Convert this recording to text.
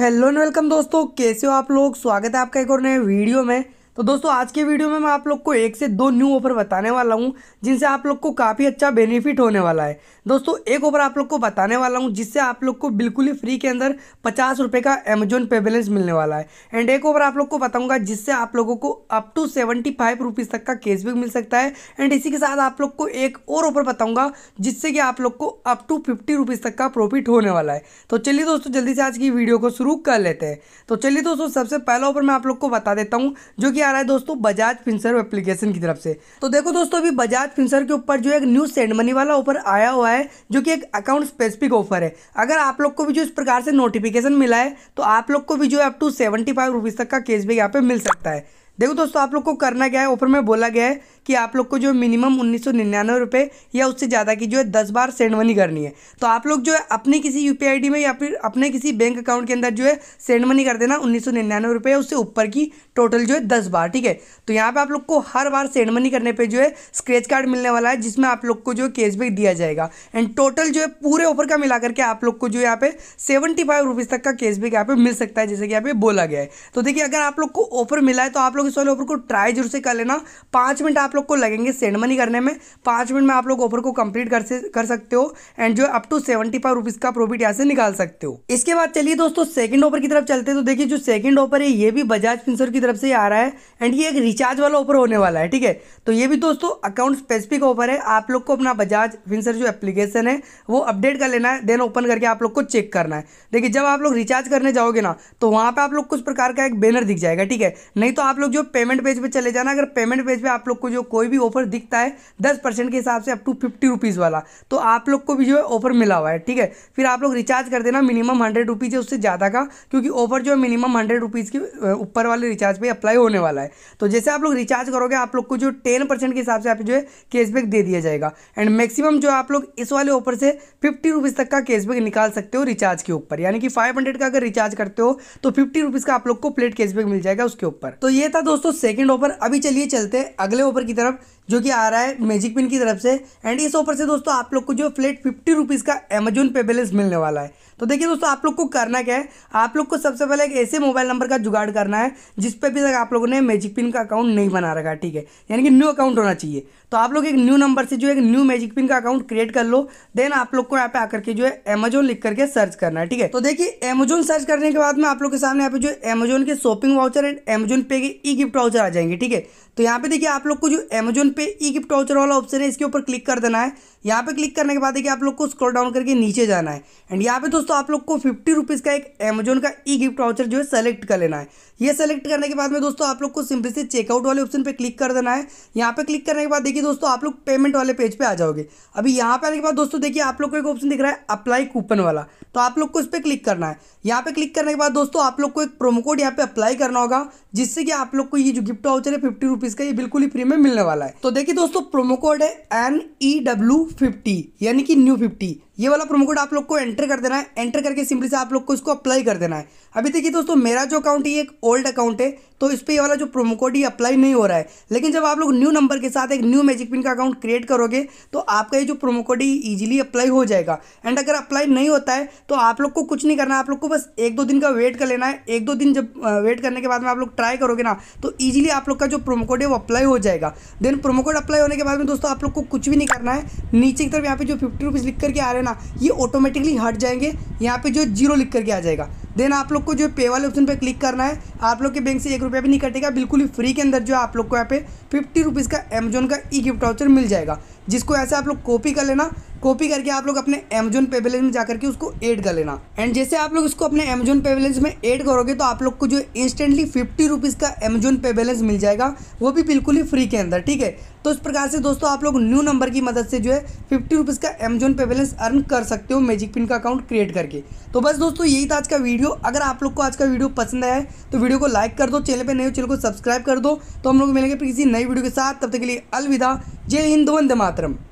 hello and welcome दोस्तों कैसे हो आप लोग स्वागत है आपका एक और नए वीडियो में तो दोस्तों आज के वीडियो में मैं आप लोग को एक से दो न्यू ऑफर बताने वाला हूँ जिनसे आप लोग को काफ़ी अच्छा बेनिफिट होने वाला है दोस्तों एक ऑफर आप लोग को बताने वाला हूँ जिससे आप लोग को बिल्कुल ही फ्री के अंदर पचास रुपये का अमेजोन पे बैलेंस मिलने वाला है एंड एक ऑफर आप लोग को बताऊंगा जिससे आप लोगों को up to seventy five rupees तक का कैशबैक मिल सकता है एंड इसी के साथ आप लोग को एक और ऑफर बताऊँगा जिससे कि आप लोग को अप टू फिफ्टी रुपीज़ तक का प्रॉफिट होने वाला है तो चलिए दोस्तों जल्दी से आज की वीडियो को शुरू कर लेते हैं तो चलिए दोस्तों सबसे पहला ऑफर मैं आप लोग को बता देता हूँ जो कि भी आ रहा है दोस्तों बजाज फिंसर एप्लीकेशन की तरफ से तो देखो दोस्तों अभी बजाज फिंसर के ऊपर जो एक न्यू सेंड मनी वाला ऑफर आया हुआ है जो कि एक अकाउंट स्पेसिफिक ऑफर है अगर आप लोग को भी जो इस प्रकार से नोटिफिकेशन मिला है तो आप लोग को भी जो है up to seventy five rupees तक का कैशबैक यहाँ पे मिल सकता है देखो दोस्तों आप लोग को करना क्या है ऑफर में बोला गया है कि आप लोग को जो मिनिमम उन्नीस रुपए या उससे ज़्यादा की जो है दस बार सेंड मनी करनी है तो आप लोग जो है अपने किसी यू पी में या फिर अपने किसी बैंक अकाउंट के अंदर जो है सेंड मनी कर देना उन्नीस रुपए या उससे ऊपर की टोटल जो है दस बार ठीक है तो यहाँ पर आप लोग को हर बार सेंड मनी करने पर जो है स्क्रेच कार्ड मिलने वाला है जिसमें आप लोग को जो है कैशबैक दिया जाएगा एंड टोटल जो है पूरे ऑफर का मिला करके आप लोग को जो यहाँ पे सेवेंटी फाइव रुपीज़ तक का कैशबैक यहाँ पे मिल सकता है जैसे कि यहाँ पे बोला गया है तो देखिए अगर आप लोग को ऑफर मिला है तो आप लोग इस वाले ऑफर को ट्राई जरूर से कर लेना पाँच मिनट आप लोग को लगेंगे सेंड मनी करने में पाँच मिनट में आप लोग ऑफर को कंप्लीट कर से कर सकते हो एंड जो up to seventy five rupees का प्रॉफिट यहाँ से निकाल सकते हो इसके बाद चलिए दोस्तों सेकंड ऑफर की तरफ चलते हैं तो देखिए जो सेकंड ऑफर है ये भी बजाज फिंसर की तरफ से आ रहा है एंड ये एक रिचार्ज वाला ऑफर होने वाला है ठीक है तो ये भी दोस्तों अकाउंट स्पेसिफिक ऑफर है आप लोग को अपना बजाज फिंसर जो एप्लीकेशन है वो अपडेट कर लेना है देन ओपन करके आप लोग को चेक करना है देखिए जब आप लोग रिचार्ज करने जाओगे ना तो वहाँ पर आप लोग कुछ प्रकार का एक बैनर दिख जाएगा ठीक है नहीं तो आप लोग जो पेमेंट पेज पे चले जाना अगर पेमेंट पेज पे आप लोग को जो कोई भी ऑफर दिखता है दस परसेंट के हिसाब से अप टू फिफ्टी रुपीज़ वाला तो आप लोग को भी जो है ऑफर मिला हुआ है ठीक है फिर आप लोग रिचार्ज कर देना मिनिमम हंड्रेड रुपीज़ है उससे ज़्यादा का क्योंकि ऑफर जो है मिनिमम हंड्रेड रुपीज़ के ऊपर वाले रिचार्ज पर अप्लाई होने वाला है तो जैसे आप लोग रिचार्ज करोगे आप लोग को जो टेन के हिसाब से आप जो है कैशबैक दे दिया जाएगा एंड मैक्सिमम जो आप लोग इस वाले ऑफर से फिफ्टी तक का कैशबैक निकाल सकते हो रिचार्ज के ऊपर यानी कि फाइव का अगर रिचार्ज करते हो तो फिफ्टी का आप लोग को प्लेट कैशबैक मिल जाएगा उसके ऊपर तो ये था दोस्तों सेकंड ओवर अभी चलिए चलते अगले ओवर की तरफ जो कि आ रहा है मैजिक पिन की तरफ से एंड इस ऑफर से दोस्तों आप लोग को जो फ्लेट फिफ्टी रुपीज़ का अमेजोन पे बैलेंस मिलने वाला है तो देखिए दोस्तों आप लोग को करना क्या है आप लोग को सबसे पहले एक ऐसे मोबाइल नंबर का जुगाड़ करना है जिस पर अभी तक आप लोगों ने मैजिक पिन का अकाउंट नहीं बना रखा ठीक है यानी कि न्यू अकाउंट होना चाहिए तो आप लोग एक न्यू नंबर से जो एक न्यू मैजिक पिन का अकाउंट क्रिएट कर लो देन आप लोग को यहाँ पे आकर के जो है अमेजोन लिख करके सर्च करना है ठीक है तो देखिए अमेजोन सर्च करने के बाद में आप लोग के सामने यहाँ पे जो अमेजोन के शॉपिंग वाउचर एंड अमेजोन पे के ई गिफ्ट वाउचर आ जाएंगे ठीक है तो यहाँ पे देखिए आप लोग को जो अमेजोन पे पे ई गिफ्ट वाउचर वाला ऑप्शन है इसके ऊपर क्लिक कर देना है यहाँ पे क्लिक करने के बाद देखिए आप लोग को स्क्रॉल डाउन करके नीचे जाना है एंड यहाँ पे दोस्तों आप लोग को फिफ्टी रुपीज़ का एक अमेजोन का ई गिफ्ट वाउचर जो है सेलेक्ट कर लेना है ये सेलेक्ट करने के बाद में दोस्तों आप लोग को सिंपली से चेकआउट वाले ऑप्शन पर क्लिक कर देना है यहाँ पे क्लिक करने के बाद देखिए दोस्तों आप लोग पेमेंट वाले पेज पर आ जाओगे अभी यहाँ पे आने के बाद दोस्तों देखिए आप लोग को एक ऑप्शन दिख रहा है अप्लाई कूपन वाला तो आप लोग को इस पर क्लिक करना है यहाँ पे क्लिक करने के बाद दोस्तों आप लोग को एक प्रोमो कोड यहाँ पे अप्लाई करना होगा जिससे कि आप लोग को ये जो गिफ्ट वाउचर है फिफ्टी रुपीज़ का ये बिल्कुल ही फ्री में मिलने वाला है तो देखिए दोस्तों प्रोमो कोड है एन ई डब्ल्यू फिफ्टी यानी कि न्यू फिफ्टी ये वाला प्रोमो कोड आप लोग को एंटर कर देना है एंटर करके सिंपली से आप लोग को इसको अप्लाई कर देना है अभी देखिए दोस्तों मेरा जो अकाउंट है ये एक ओल्ड अकाउंट है तो इस पर ये वाला जो प्रोमो कोड ही अप्लाई नहीं हो रहा है लेकिन जब आप लोग न्यू नंबर के साथ एक न्यू मैजिक पिन का अकाउंट क्रिएट करोगे तो आपका ये जो प्रोमो कोड ही ईजिली अप्लाई हो जाएगा एंड अगर अप्लाई नहीं होता है तो आप लोग को कुछ नहीं करना आप लोग को बस एक दो दिन का वेट कर लेना है एक दो दिन जब वेट करने के बाद में आप लोग ट्राई करोगे ना तो ईजिली आप लोग का जो प्रोमो कोड है वो अप्लाई हो जाएगा देन प्रोमो कोड अप्लाई होने के बाद में दोस्तों आप लोग को कुछ भी नहीं करना है नीचे की तरफ यहाँ पे जो फिफ्टी रुपीज़ लिख करके आ रहे है ना ये ऑटोमेटिकली हट जाएंगे यहाँ पे जो जीरो लिख करके आ जाएगा देन आप लोग को जो पे वाले ऑप्शन पे क्लिक करना है आप लोग के बैंक से एक रुपया भी नहीं कटेगा बिल्कुल ही फ्री के अंदर जो आप लोग को यहाँ पे फिफ्टी रुपीज़ का अमेजोन का ई गिफ्ट वाउचर मिल जाएगा जिसको ऐसे आप लोग कॉपी कर लेना कॉपी करके आप लोग अपने अमेजोन पे बैलेंस में जाकर के उसको ऐड कर लेना एंड जैसे आप लोग इसको अपने अमेजोन पे बैलेंस में ऐड करोगे तो आप लोग को जो इंस्टेंटली फिफ्टी रुपीज़ का अमेजोन पे बैलेंस मिल जाएगा वो भी बिल्कुल ही फ्री के अंदर ठीक है तो इस प्रकार से दोस्तों आप लोग न्यू नंबर की मदद से जो है फिफ्टी रुपीज़ का अमेजोन पे बैलेंस अर्न कर सकते हो मैजिक पिन का अकाउंट क्रिएट करके तो बस दोस्तों यही था आज का वीडियो अगर आप लोग को आज का वीडियो पसंद आया तो वीडियो को लाइक कर दो चैनल पर नए चैनल को सब्सक्राइब कर दो तो हम लोग मिलेंगे किसी नई वीडियो के साथ तब तक के लिए अलविदा जय हिंद वंदे मातरम